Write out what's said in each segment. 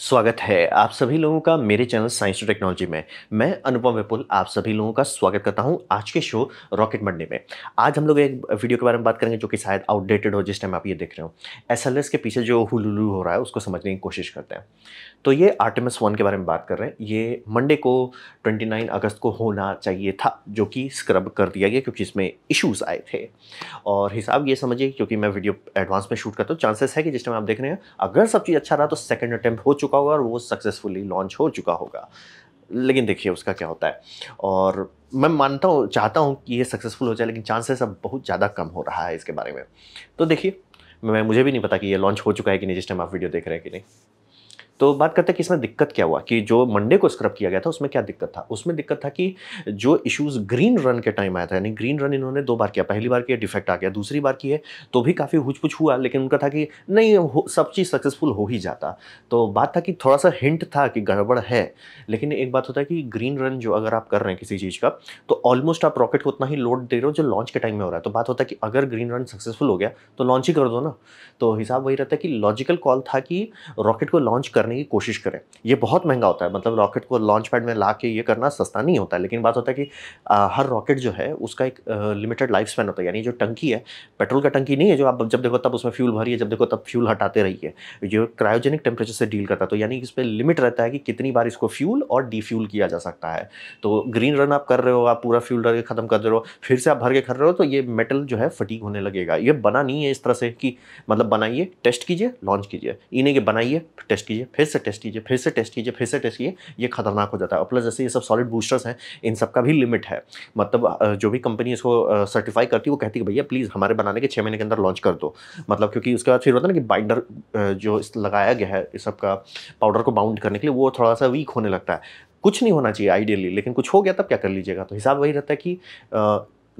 स्वागत है आप सभी लोगों का मेरे चैनल साइंस टू टेक्नोलॉजी में मैं अनुपम विपुल आप सभी लोगों का स्वागत करता हूं आज के शो रॉकेट मंडे में आज हम लोग एक वीडियो के बारे में बात करेंगे जो कि शायद आउटडेटेड हो जिस टाइम आप ये देख रहे हो एस के पीछे जो हुलुलु हो रहा है उसको समझने की कोशिश करते हैं तो ये आर्टेमस वन के बारे में बात कर रहे हैं ये मंडे को ट्वेंटी अगस्त को होना चाहिए था जो कि स्क्रब कर दिया गया क्योंकि इसमें इशूज़ आए थे और हिसाब ये समझिए क्योंकि मैं वीडियो एडवांस में शूट करता हूँ चांसेस है कि जिस टाइम आप देख रहे हैं अगर सब चीज़ अच्छा रहा तो सेकेंड अटैम्प्ट हो चुका चुका होगा और वो सक्सेसफुली लॉन्च हो चुका होगा लेकिन देखिए उसका क्या होता है और मैं मानता हूँ चाहता हूँ कि ये सक्सेसफुल हो जाए लेकिन चांसेस अब बहुत ज़्यादा कम हो रहा है इसके बारे में तो देखिए मैं मुझे भी नहीं पता कि ये लॉन्च हो चुका है कि नहीं जिस टाइम आप वीडियो देख रहे हैं कि नहीं तो बात करते हैं कि इसमें दिक्कत क्या हुआ कि जो मंडे को स्क्रब किया गया था उसमें क्या दिक्कत था उसमें दिक्कत था कि जो इश्यूज़ ग्रीन रन के टाइम आया था यानी ग्रीन रन इन्होंने दो बार किया पहली बार किया डिफेक्ट आ गया दूसरी बार की है तो भी काफ़ी हुचपुच हुआ लेकिन उनका था कि नहीं सब चीज़ सक्सेसफुल हो ही जाता तो बात था कि थोड़ा सा हिंट था कि गड़बड़ है लेकिन एक बात होता है कि ग्रीन रन जो अगर आप कर रहे हैं किसी चीज़ का तो ऑलमोस्ट आप रॉकेट को उतना ही लोड दे रहे हो जो लॉन्च के टाइम में हो रहा है तो बात होता है कि अगर ग्रीन रन सक्सेसफुल हो गया तो लॉन्च ही कर दो ना तो हिसाब वही रहता है कि लॉजिकल कॉल था कि रॉकेट को लॉन्च कर करने की कोशिश करें ये बहुत महंगा होता है मतलब रॉकेट को लॉन्च पैड में ला के ये करना सस्ता नहीं होता है लेकिन बात होता है कि आ, हर रॉकेट जो है उसका एक लिमिटेड लाइफ स्पैन होता है यानी जो टंकी है पेट्रोल का टंकी नहीं है जो आप जब देखो तब उसमें फ्यूल भरिए जब देखो तब फ्यूल हटाते रहिए जो क्रायोजेनिक टेम्परेचर से डील करता है तो यानी इस पर लिमिट रहता है कि कितनी बार इसको फ्यूल और डीफ्यूल किया जा सकता है तो ग्रीन रन आप कर रहे हो आप पूरा फ्यूल डर के ख़त्म कर दे रहे हो फिर से आप भर के खर रहे हो तो ये मेटल जो है फटीक होने लगेगा ये बना नहीं है इस तरह से कि मतलब बनाइए टेस्ट कीजिए लॉन्च कीजिए इन्हें के बनाइए टेस्ट कीजिए फिर से टेस्ट कीजिए फिर से टेस्ट कीजिए फिर से टेस्ट कीजिए ये खतरनाक हो जाता है और प्लस जैसे ये सब सॉलिड बूस्टर्स हैं इन सब का भी लिमिट है मतलब जो भी कंपनी इसको सर्टिफाई करती है वो कहती है भैया प्लीज़ हमारे बनाने के छः महीने के अंदर लॉन्च कर दो मतलब क्योंकि उसके बाद फिर होता है ना कि बाइंडर जो लगाया गया है इस सबका पाउडर को बाउंड करने के लिए वो थोड़ा सा वीक होने लगता है कुछ नहीं होना चाहिए आइडियली लेकिन कुछ हो गया तब क्या कर लीजिएगा तो हिसाब वही रहता है कि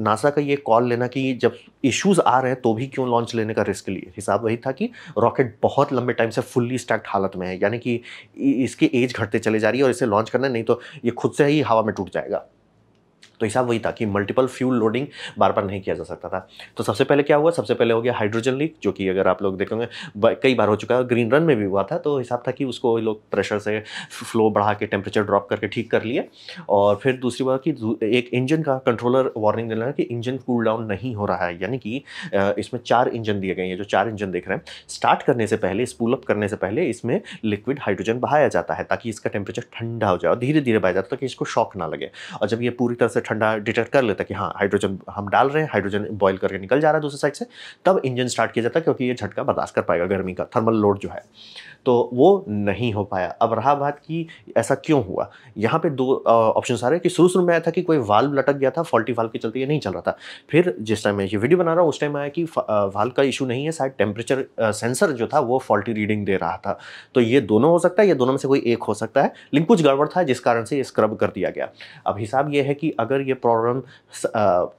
नासा का ये कॉल लेना कि जब इश्यूज आ रहे हैं तो भी क्यों लॉन्च लेने का रिस्क लिए हिसाब वही था कि रॉकेट बहुत लंबे टाइम से फुल्ली स्टैक्ड हालत में है यानी कि इसकी एज घटते चले जा रही है और इसे लॉन्च करना नहीं तो ये खुद से ही हवा में टूट जाएगा तो हिसाब वही था कि मल्टीपल फ्यूल लोडिंग बार बार नहीं किया जा सकता था तो सबसे पहले क्या हुआ सबसे पहले हो गया हाइड्रोजन लीक जो कि अगर आप लोग देखेंगे कई बार हो चुका है ग्रीन रन में भी हुआ था तो हिसाब था कि उसको लोग प्रेशर से फ्लो बढ़ा के टेम्परेचर ड्रॉप करके ठीक कर लिए और फिर दूसरी बात कि एक इंजन का कंट्रोलर वार्निंग देना कि इंजन कूल डाउन नहीं हो रहा है यानी कि इसमें चार इंजन दिए गए हैं जो चार इंजन देख रहे हैं स्टार्ट करने से पहले स्पूल अप करने से पहले इसमें लिक्विड हाइड्रोजन बहाया जाता है ताकि इसका टेम्परेचर ठंडा हो जाए और धीरे धीरे बहाया जाता है ताकि इसको शॉक ना लगे और जब यह पूरी तरह से ठंडा डिटेक्ट कर लेता है कि हाँ हाइड्रोजन हम डाल रहे हैं हाइड्रोजन बॉयल करके निकल जा रहा है दूसरे साइड से तब इंजन स्टार्ट किया जाता है क्योंकि ये झटका बर्दाश्त कर पाएगा गर्मी का थर्मल लोड जो है तो वो नहीं हो पाया अब रहा बात कि ऐसा क्यों हुआ यहाँ पे दो ऑप्शन आ रहे हैं कि शुरू शुरू में आया था कि कोई वाल्व लटक गया था फॉल्टी वाल्व के चलते ये नहीं चल रहा था फिर जिस टाइम मैं ये वीडियो बना रहा हूँ उस टाइम आया कि वाल्व का इशू नहीं है शायद टेम्परेचर सेंसर जो था वो फॉल्टी रीडिंग दे रहा था तो ये दोनों हो सकता है या दोनों में से कोई एक हो सकता है लेकिन कुछ गड़बड़ था जिस कारण से ये स्क्रब कर दिया गया अब हिसाब ये है कि अगर अगर ये प्रॉब्लम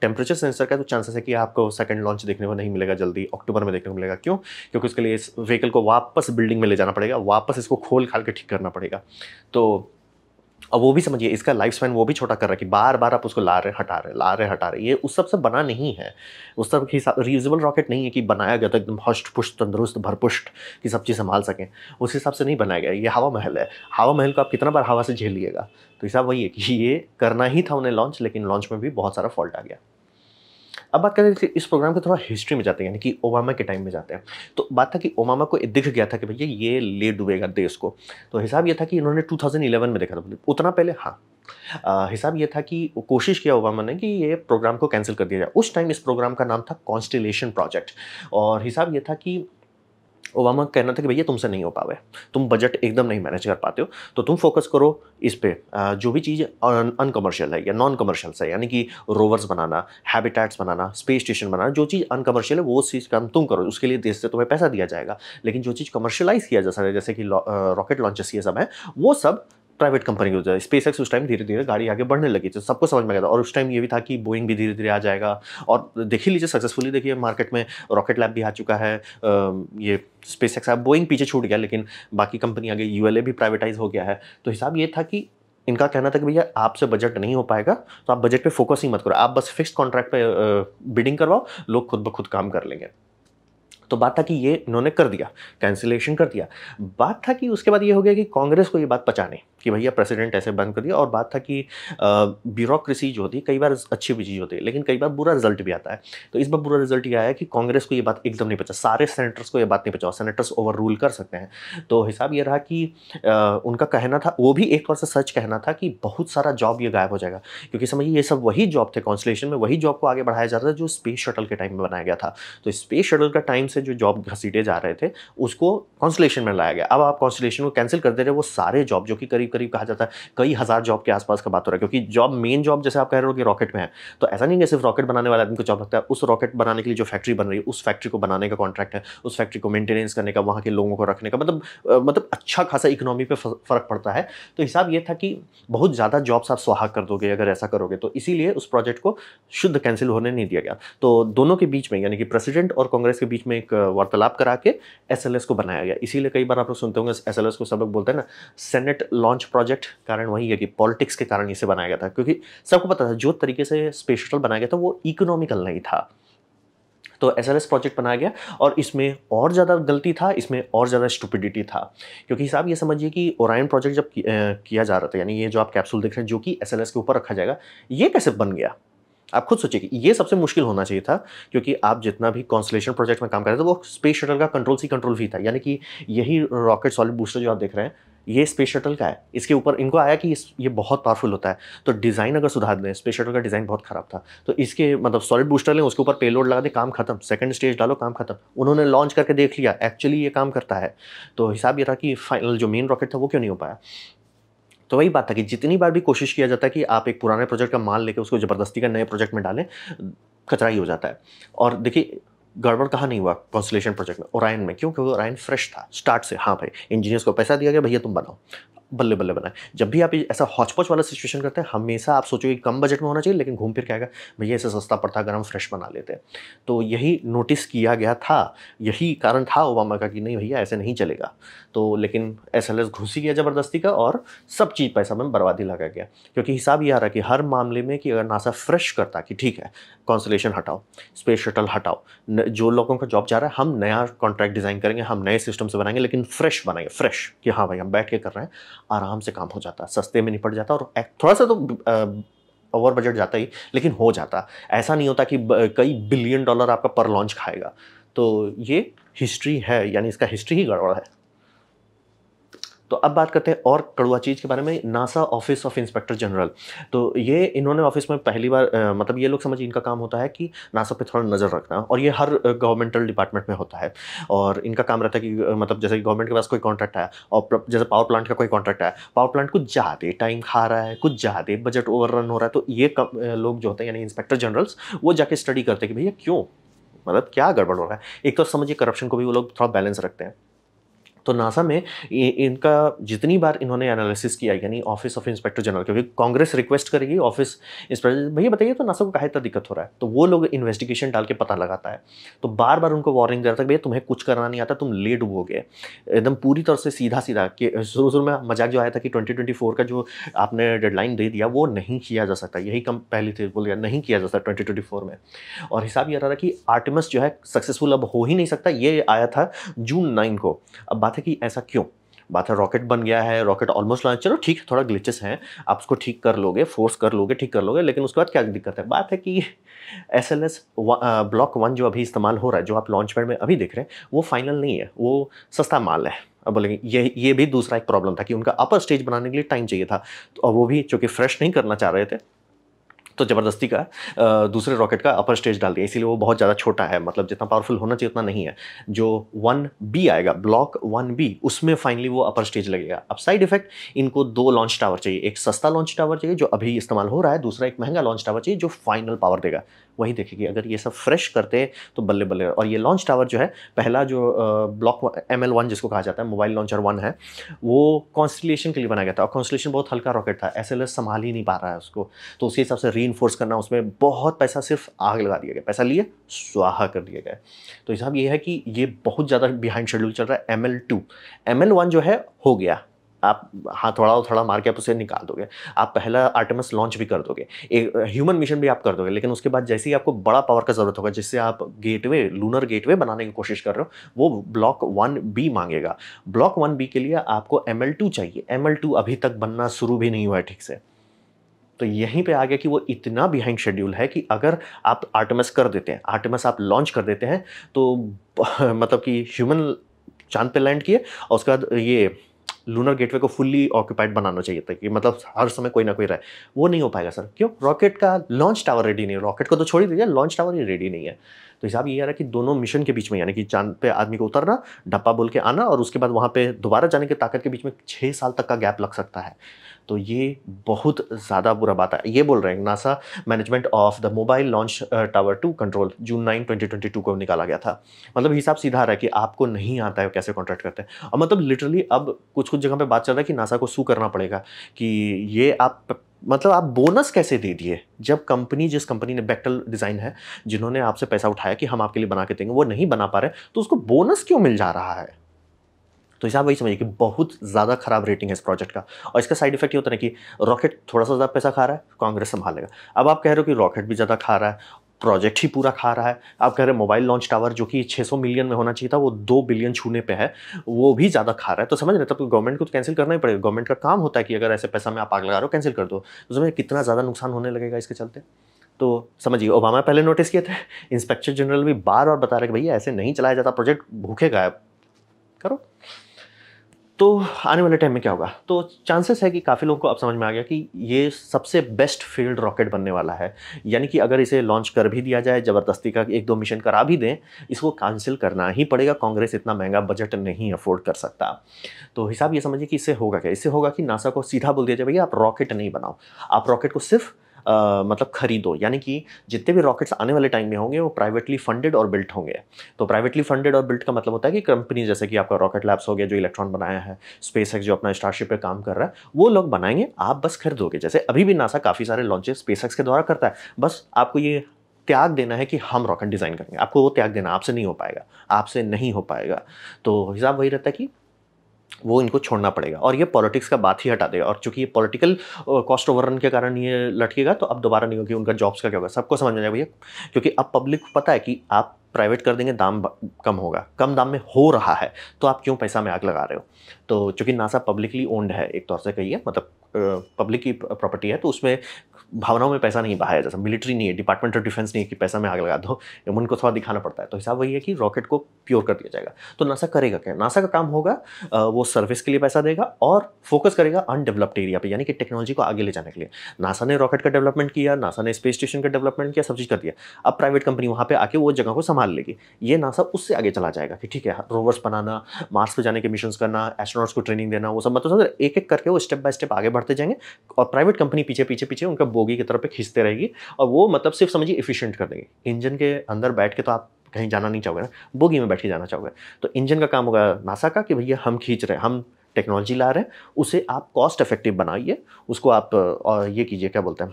टेम्परेचर सेंसर का है तो चांसेस है कि आपको सेकंड लॉन्च देखने को नहीं मिलेगा जल्दी अक्टूबर में देखने को मिलेगा क्यों क्योंकि उसके लिए इस व्हीकल को वापस बिल्डिंग में ले जाना पड़ेगा वापस इसको खोल खाल के ठीक करना पड़ेगा तो और वो भी समझिए इसका लाइफ स्पैन वो भी छोटा कर रहा है कि बार बार आप उसको ला रहे हटा रहे ला रहे हटा रहे ये उस सब से बना नहीं है उस सब के हिसाब रीजनेबल रॉकेट नहीं है कि बनाया गया था एकदम हष्ट पुष्ट तंदुरुस्त भरपुष्ट कि सब चीज़ संभाल सकें उस हिसाब से नहीं बनाया गया ये हवा महल है हवा महल को आप कितना बार हवा से झेलिएगा तो हिसाब वही है कि ये करना ही था उन्हें लॉन्च लेकिन लॉन्च में भी बहुत सारा फॉल्ट आ गया अब बात करें इस प्रोग्राम के थोड़ा हिस्ट्री में जाते हैं यानी कि ओबामा के टाइम में जाते हैं तो बात था कि ओबामा को दिख गया था कि भैया ये ले डूबेगा देश को तो हिसाब ये था कि इन्होंने 2011 में देखा था उतना पहले हाँ हिसाब ये था कि कोशिश किया ओबामा ने कि ये प्रोग्राम को कैंसिल कर दिया जाए उस टाइम इस प्रोग्राम का नाम था कॉन्स्टिलेशन प्रोजेक्ट और हिसाब ये था कि ओबामा का कहना था कि भैया तुमसे नहीं हो पावे तुम बजट एकदम नहीं मैनेज कर पाते हो तो तुम फोकस करो इस पर जो भी चीज़ अनकमर्शियल है या नॉन कमर्शियल है यानी कि रोवर्स बनाना हैबिटेट्स बनाना स्पेस स्टेशन बनाना जो चीज़ अनकमर्शियल है वो उस चीज़ काम तुम करो उसके लिए देश से तुम्हें पैसा दिया जाएगा लेकिन जो चीज़ कमर्शलाइज किया जा सकता है जैसे कि रॉकेट लॉन्चेस ये सब है वो सब प्राइवेट कंपनी की हो जाए स्पेस उस टाइम धीरे धीरे गाड़ी आगे बढ़ने लगी थी सबको समझ में आया था और उस टाइम ये भी था कि बोइंग भी धीरे धीरे आ जाएगा और देख ही लीजिए सक्सेसफुली देखिए मार्केट में रॉकेट लैब भी आ चुका है ये स्पेस एक्स बोइंग पीछे छूट गया लेकिन बाकी कंपनी आगे यू भी प्राइवेटाइज हो गया है तो हिसाब ये था कि इनका कहना था कि भैया आपसे बजट नहीं हो पाएगा तो आप बजट पे फोकस ही मत करो आप बस फिक्स कॉन्ट्रैक्ट पे बिडिंग करवाओ लोग खुद ब खुद काम कर लेंगे तो बात था कि ये इन्होंने कर दिया कैंसिलेशन कर दिया बात था कि उसके बाद ये हो गया कि कांग्रेस को ये बात पचा कि भैया प्रेसिडेंट ऐसे बंद कर दिया और बात था कि ब्यूरोक्रेसी जो होती है कई बार अच्छी भी चीज़ होती है लेकिन कई बार बुरा रिजल्ट भी आता है तो इस बार बुरा रिजल्ट ये आया कि कांग्रेस को ये बात एकदम नहीं पचा सारे सेनेटर्स को ये बात नहीं पचा सेनेटर्स ओवर रूल कर सकते हैं तो हिसाब ये रहा कि आ, उनका कहना था वो भी एक तौर से सच कहना था कि बहुत सारा जॉब ये गायब हो जाएगा क्योंकि समझिए ये सब वही जॉब थे कॉन्सलेशन में वही जॉब को आगे बढ़ाया जा रहा था जो स्पेस शटल के टाइम में बनाया गया था तो स्पेस शटल का टाइम से जो जॉब घसीटे जा रहे थे उसको कॉन्सलेशन में लाया गया अब आप कॉन्सलेशन को कैंसिल कर दे रहे वो सारे जॉब जो कि करीब करीब करीब कहा जाता है कई हज़ार जॉब के आसपास का बात हो रहा है क्योंकि जॉब मेन जॉब जैसे आप कह रहे हो कि रॉकेट में है तो ऐसा नहीं है सिर्फ रॉकेट बनाने वाले आदमी को जॉब लगता है उस रॉकेट बनाने के लिए जो फैक्ट्री बन रही है उस फैक्ट्री को बनाने का कॉन्ट्रैक्ट है उस फैक्ट्री को मेंटेनेंस करने का वहाँ के लोगों को रखने का मतलब मतलब अच्छा खासा इकोनॉमी पर फ़र्क पड़ता है तो हिसाब ये था कि बहुत ज़्यादा जॉब्स आप सुहाग कर दोगे अगर ऐसा करोगे तो इसीलिए उस प्रोजेक्ट को शुद्ध कैंसिल होने नहीं दिया गया तो दोनों के बीच में यानी कि प्रेसिडेंट और कांग्रेस के बीच में एक वार्तालाप करा के एस को बनाया गया इसीलिए कई बार आप लोग सुनते होंगे एस को सबक बोलते हैं ना सेनेट लॉन्च लॉन्च प्रोजेक्ट कारण वही है कि पॉलिटिक्स के कारण इसे बनाया गया था क्योंकि सबको पता था जो तरीके से स्पेस शटल बनाया गया था वो इकोनॉमिकल नहीं था तो एस एल एस प्रोजेक्ट बनाया गया और इसमें और ज़्यादा गलती था इसमें और ज़्यादा स्टूपिडिटी था क्योंकि साहब ये समझिए कि ओरायन प्रोजेक्ट जब किया जा रहा था यानी ये जो आप कैप्सूल देख रहे हैं जो कि एस एल एस के ऊपर रखा जाएगा ये कैसे बन गया आप खुद सोचिए कि ये सबसे मुश्किल होना चाहिए था क्योंकि आप जितना भी कॉन्सलेशन प्रोजेक्ट में काम कर रहे थे वो स्पेस शटल का कंट्रोल सी कंट्रोल भी था यानी कि यही रॉकेट सॉलिड बूस्टर जो आप देख रहे हैं ये स्पेस शटल का है इसके ऊपर इनको आया कि ये बहुत पावरफुल होता है तो डिज़ाइन अगर सुधार दें स्पेस शटल का डिज़ाइन बहुत खराब था तो इसके मतलब सॉलिड बूस्टर लें उसके ऊपर पेलोड लगा दें काम खत्म सेकंड स्टेज डालो काम खत्म उन्होंने लॉन्च करके देख लिया एक्चुअली ये काम करता है तो हिसाब ये था कि फाइनल जो मेन रॉकेट था वो क्यों नहीं हो पाया तो वही बात था कि जितनी बार भी कोशिश किया जाता है कि आप एक पुराने प्रोजेक्ट का माल लेकर उसको ज़बरदस्ती का नए प्रोजेक्ट में डालें कचरा ही हो जाता है और देखिए गड़बड़ कहाँ नहीं हुआ कॉन्सलेशन प्रोजेक्ट में ओरायन में क्योंकि क्योंकि ओरायन फ्रेश था स्टार्ट से हाँ भाई इंजीनियर्स को पैसा दिया गया भैया तुम बनाओ बल्ले बल्ले बनाए जब भी आप ऐसा हॉचपॉच वाला सिचुएशन करते हैं हमेशा आप सोचोगे कम बजट में होना चाहिए लेकिन घूम फिर क्या आएगा भैया ऐसे सस्ता पड़ता गर्म फ्रेश बना लेते हैं तो यही नोटिस किया गया था यही कारण था ओबामा का कि नहीं भैया ऐसे नहीं चलेगा तो लेकिन एस एल एस घुसी गया ज़बरदस्ती का और सब चीज़ पैसा में बर्बादी लगा गया क्योंकि हिसाब ये आ रहा कि हर मामले में कि अगर नासा फ्रेश करता कि ठीक है कॉन्सलेशन हटाओ स्पेस शटल हटाओ जो लोगों का जॉब जा रहा है हम नया कॉन्ट्रैक्ट डिज़ाइन करेंगे हम नए सिस्टम से बनाएंगे लेकिन फ्रेश बनाएंगे फ्रेश कि हाँ भाई हम बैठ के कर रहे हैं आराम से काम हो जाता सस्ते में निपट जाता और थोड़ा सा तो ओवर बजट जाता ही लेकिन हो जाता ऐसा नहीं होता कि कई बिलियन डॉलर आपका पर लॉन्च खाएगा तो ये हिस्ट्री है यानी इसका हिस्ट्री ही गड़बड़ है तो अब बात करते हैं और कड़ुआ चीज़ के बारे में NASA office of inspector general तो ये इन्होंने ऑफिस में पहली बार आ, मतलब ये लोग समझिए इनका काम होता है कि नासा पे थोड़ा नज़र रखना और ये हर गवर्नमेंटल डिपार्टमेंट में होता है और इनका काम रहता है कि मतलब जैसे गवर्नमेंट के पास कोई कॉन्ट्रैक्ट आया और जैसे पावर प्लांट का कोई कॉन्ट्रैक्ट आया पावर प्लांट कुछ ज़्यादा टाइम खा रहा है कुछ ज़्यादा बजट ओवर हो रहा है तो ये लोग जो होते हैं यानी इंस्पेक्टर जनरल्स वो जाके स्टडी करते हैं कि भैया क्यों मतलब क्या गड़बड़ हो रहा है एक तो समझिए करप्शन को भी वो लोग थोड़ा बैलेंस रखते हैं तो नासा में इनका जितनी बार इन्होंने एनालिसिस किया यानी ऑफिस ऑफ इंस्पेक्टर जनरल क्योंकि कांग्रेस रिक्वेस्ट करेगी ऑफिस इंस्पेक्टर भैया बताइए तो नासा को कहा इतना दिक्कत हो रहा है तो वो लोग इन्वेस्टिगेशन डाल के पता लगाता है तो बार बार उनको वार्निंग रहा था भैया तुम्हें कुछ करना नहीं आता तुम लेट हुए एकदम पूरी तरह से सीधा सीधा कि शुरू शुरू में मजाक जो आया था कि ट्वेंटी का जो आपने डेडलाइन दे दिया वो नहीं किया जा सकता यही कम पहले थी बोल गया नहीं किया जा सकता ट्वेंटी में और हिसाब यह रहा था कि आर्टिमस जो है सक्सेसफुल अब हो ही नहीं सकता ये आया था जून नाइन को अब बात है कि ऐसा क्यों बात है रॉकेट बन गया है रॉकेट ऑलमोस्ट लॉन्च चलो ठीक है थोड़ा ग्लिचेस हैं आप उसको ठीक कर लोगे फोर्स कर लोगे ठीक कर लोगे लेकिन उसके बाद क्या दिक्कत है बात है कि S L S block one जो अभी इस्तेमाल हो रहा है जो आप लॉन्च पैड में अभी देख रहे हैं वो फाइनल नहीं है वो सस्ता माल है अब बोलेंगे ये ये भी दूसरा एक प्रॉब्लम था कि उनका अपर स्टेज बनाने के लिए टाइम चाहिए था तो वो भी चूँकि फ्रेश नहीं करना चाह रहे थे तो ज़बरदस्ती का दूसरे रॉकेट का अपर स्टेज डाल दिया इसीलिए वो बहुत ज़्यादा छोटा है मतलब जितना पावरफुल होना चाहिए उतना नहीं है जो वन बी आएगा ब्लॉक वन बी उसमें फाइनली वो अपर स्टेज लगेगा अब साइड इफेक्ट इनको दो लॉन्च टावर चाहिए एक सस्ता लॉन्च टावर चाहिए जो अभी इस्तेमाल हो रहा है दूसरा एक महंगा लॉन्च टावर चाहिए जो फाइनल पावर देगा वही देखेगी अगर ये सब फ्रेश करते तो बल्ले बल्ले और ये लॉन्च टावर जो है पहला जो ब्लॉक एम एल वन जिसको कहा जाता है मोबाइल लॉन्चर वन है वो कॉन्स्टिलेशन के लिए बनाया गया था और कॉन्स्टिलेशन बहुत हल्का रॉकेट था एस एल एस संभाल ही नहीं पा रहा है उसको तो उसके हिसाब से री करना उसमें बहुत पैसा सिर्फ आग लगा दिया गया पैसा लिए स्वाहा कर दिया गया तो हिसाब ये है कि ये बहुत ज़्यादा बिहाइंड शेड्यूल चल रहा है M L two M L one जो है हो गया आप हथौड़ा थोड़ा मार के आप उसे निकाल दोगे आप पहला आर्टेमस लॉन्च भी कर दोगे एक ह्यूमन मिशन भी आप कर दोगे लेकिन उसके बाद जैसे ही आपको बड़ा पावर का ज़रूरत होगा जिससे आप गेटवे लूनर गेटवे बनाने की कोशिश कर रहे हो वो ब्लॉक वन बी मांगेगा ब्लॉक वन बी के लिए आपको एम चाहिए एम अभी तक बनना शुरू भी नहीं हुआ है ठीक से तो यहीं पे आ गया कि वो इतना बिहाइंड शेड्यूल है कि अगर आप आर्टेमस कर देते हैं आर्टेमस आप लॉन्च कर देते हैं तो मतलब कि ह्यूमन चांद पे लैंड किए और उसके बाद ये लूनर गेटवे को फुल्ली ऑक्यूपाइड बनाना चाहिए था कि मतलब हर समय कोई ना कोई रहे वो नहीं हो पाएगा सर क्यों रॉकेट का लॉन्च टावर रेडी नहीं है रॉकेट को तो छोड़ ही दीजिए लॉन्च टावर ही रेडी नहीं है तो हिसाब ये आ रहा है कि दोनों मिशन के बीच में यानी कि चांद पे आदमी को उतरना डब्बा बोल के आना और उसके बाद वहाँ पे दोबारा जाने की ताकत के बीच में छः साल तक का गैप लग सकता है तो ये बहुत ज़्यादा बुरा बात है ये बोल रहे हैं NASA management of the mobile launch tower to control June nine twenty twenty two को निकाला गया था मतलब हिसाब सीधा रहा है कि आपको नहीं आता है कैसे कॉन्ट्रैक्ट करते हैं और मतलब लिटरली अब कुछ कुछ जगह पर बात चल रहा है कि नासा को सू करना पड़ेगा कि ये आप मतलब आप बोनस कैसे दे दिए जब कंपनी जिस कंपनी ने बैक्टल डिज़ाइन है जिन्होंने आपसे पैसा उठाया कि हम आपके लिए बना के देंगे वो नहीं बना पा रहे तो उसको बोनस क्यों मिल जा रहा है तो हिसाब वही समझिए कि बहुत ज़्यादा खराब रेटिंग है इस प्रोजेक्ट का और इसका साइड इफेक्ट ये होता है कि रॉकेट थोड़ा सा ज़्यादा पैसा खा रहा है कांग्रेस संभालेगा अब आप कह रहे हो कि रॉकेट भी ज़्यादा खा रहा है प्रोजेक्ट ही पूरा खा रहा है आप कह रहे हैं मोबाइल लॉन्च टावर जो कि 600 मिलियन में होना चाहिए था वो दो बिलियन छूने पे है वो भी ज़्यादा खा रहा है तो समझ रहे तब तो गवर्नमेंट को तो कैंसिल करना ही पड़ेगा गवर्नमेंट का काम होता है कि अगर ऐसे पैसा में आप आग लगा रहे हो कैंसिल कर दो तो समझ कितना ज़्यादा नुकसान होने लगेगा इसके चलते तो समझिए ओबामा पहले नोटिस किए थे इंस्पेक्टर जनरल भी बार बार बता रहे कि भैया ऐसे नहीं चलाया जाता प्रोजेक्ट भूखेगा करो तो आने वाले टाइम में क्या होगा तो चांसेस है कि काफ़ी लोगों को अब समझ में आ गया कि ये सबसे बेस्ट फील्ड रॉकेट बनने वाला है यानी कि अगर इसे लॉन्च कर भी दिया जाए ज़बरदस्ती का एक दो मिशन करा भी दें इसको कैंसिल करना ही पड़ेगा कांग्रेस इतना महंगा बजट नहीं अफोर्ड कर सकता तो हिसाब ये समझिए कि इससे होगा क्या इससे होगा कि नासा को सीधा बोल दिया जाए भैया आप रॉकेट नहीं बनाओ आप रॉकेट को सिर्फ आ, मतलब खरीदो यानी कि जितने भी रॉकेट्स आने वाले टाइम में होंगे वो प्राइवेटली फंडेड और बिल्ट होंगे तो प्राइवेटली फंडेड और बिल्ट का मतलब होता है कि कंपनी जैसे कि आपका रॉकेट लैब्स हो गया जो इलेक्ट्रॉन बनाया है स्पेस जो अपना स्टारशिप पर काम कर रहा है वो लोग बनाएंगे आप बस खरीदोगे जैसे अभी भी नासा काफ़ी सारे लॉन्चेस स्पेस के द्वारा करता है बस आपको ये त्याग देना है कि हम रॉकेट डिज़ाइन करेंगे आपको वो त्याग देना आपसे नहीं हो पाएगा आपसे नहीं हो पाएगा तो हिसाब वही रहता है कि वो इनको छोड़ना पड़ेगा और ये पॉलिटिक्स का बात ही हटा देगा और चूंकि ये पॉलिटिकल कॉस्ट ओवर के कारण ये लटकेगा तो अब दोबारा नहीं होगी उनका जॉब्स का क्या होगा सबको समझ में आएगा भैया क्योंकि अब पब्लिक को पता है कि आप प्राइवेट कर देंगे दाम कम होगा कम दाम में हो रहा है तो आप क्यों पैसा में आग लगा रहे हो तो चूंकि नासा पब्लिकली ओन्ड है एक तौर से कहिए मतलब पब्लिक की प्रॉपर्टी है तो उसमें भावनाओं में पैसा नहीं बहाया जाता मिलिट्री नहीं है डिपार्टमेंट ऑफ डिफेंस नहीं है कि पैसा में आग लगा दो उनको को थोड़ा दिखाना पड़ता है तो हिसाब वही है कि रॉकेट को प्योर कर दिया जाएगा तो नासा करेगा क्या नासा का काम होगा वो सर्विस के लिए पैसा देगा और फोकस करेगा अनडेवलप्ड एरिया पर यानी कि टेक्नोलॉजी को आगे ले जाने के लिए नासा ने रॉकेट का डेवलपमेंट किया नासा ने स्पेस स्टेशन का डेवलपमेंट किया सब चीज़ कर दिया अब प्राइवेट कंपनी वहाँ पर आके वो जगह को संभाल संभाल लेगी ये नासा उससे आगे चला जाएगा कि ठीक है रोवर्स बनाना मार्स पर जाने के मिशन करना एस्ट्रोनॉट्स को ट्रेनिंग देना वो सब मतलब समझ एक एक करके वो स्टेप बाय स्टेप आगे बढ़ते जाएंगे और प्राइवेट कंपनी पीछे पीछे पीछे उनका बोगी की तरफ खींचते रहेगी और वो मतलब सिर्फ समझिए इफिशियंट कर देंगे इंजन के अंदर बैठ के तो आप कहीं जाना नहीं चाहोगे ना बोगी में बैठ के जाना चाहोगे तो इंजन का काम होगा नासा का कि भैया हम खींच रहे हैं हम टेक्नोलॉजी ला रहे हैं उसे आप कॉस्ट इफेक्टिव बनाइए उसको आप और ये कीजिए क्या बोलते हैं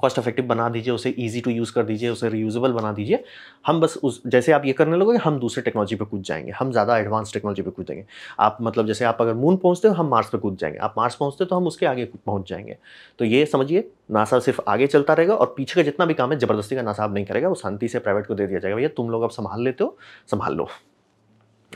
कॉस्ट इफेक्टिव बना दीजिए उसे ईजी टू यूज़ कर दीजिए उसे रीयूजबल बना दीजिए हम बस उस जैसे आप ये करने लगोगे हम दूसरे टेक्नोलॉजी पर कूद जाएंगे हम ज़्यादा एडवांस टेक्नोलॉजी पर कूद जाएंगे आप मतलब जैसे आप अगर मून पहुँचते हो हम मार्स पर कूद जाएंगे आप मार्स पहुँचते हो तो हम उसके आगे पहुँच जाएंगे तो ये समझिए नासा सिर्फ आगे चलता रहेगा और पीछे का जितना भी काम है ज़बरदस्ती का नासा आप नहीं करेगा वो शांति से प्राइवेट को दे दिया जाएगा भैया तुम लोग अब संभाल लेते हो संभाल लो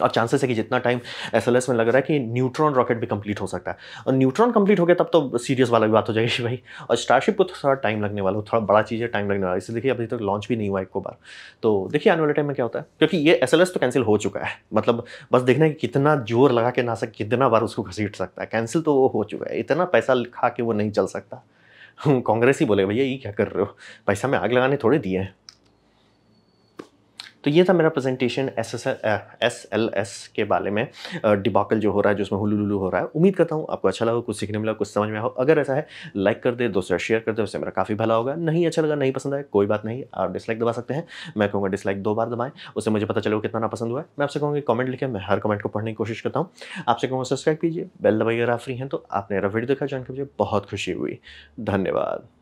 और चांसेस है कि जितना टाइम एस में लग रहा है कि न्यूट्रॉन रॉकेट भी कंप्लीट हो सकता है और न्यूट्रॉन कंप्लीट हो गया तब तो सीरियस वाला भी बात हो जाएगी भाई और स्टारशिप को तो थोड़ा टाइम लगने वाला थोड़ा बड़ा चीज़ है टाइम लगने वाला इसलिए देखिए अभी तक लॉन्च भी नहीं हुआ एक बार तो देखिए आने वाले टाइम में क्या होता है क्योंकि ये एस तो कैंसिल हो चुका है मतलब बस देखना है कि कितना जोर लगा के ना सक कितना बार उसको घसीट सकता है कैंसिल तो वो हो चुका है इतना पैसा खा के वो नहीं चल सकता कांग्रेस ही बोले भैया ये क्या कर रहे हो पैसा में आग लगाने थोड़े दिए हैं तो ये था मेरा presentation S S S L S के बारे में डिबाकल जो हो रहा है जिसमें उसमें हुलू लुलू हो रहा है उम्मीद करता हूँ आपको अच्छा लगा कुछ सीखने मिला कुछ समझ में आओ अगर ऐसा है लाइक कर दे दोस्तों शेयर कर दे उससे मेरा काफ़ी भला होगा नहीं अच्छा लगा नहीं पसंद आया कोई बात नहीं आप डिसलाइक दबा सकते हैं मैं कहूँगा डिसलाइक दो बार दबाएं उससे मुझे पता चलेगा कितना पसंद हुआ है मैं आपसे कहूँगा कमेंट लिखे मैं हर कमेंट को पढ़ने की कोशिश करता हूँ आपसे कहूँगा सब्सक्राइब कीजिए बेल दबाइए अगर आप फ्री हैं तो आपने मेरा वीडियो देखा जॉइन कीजिए बहुत खुशी हुई धन्यवाद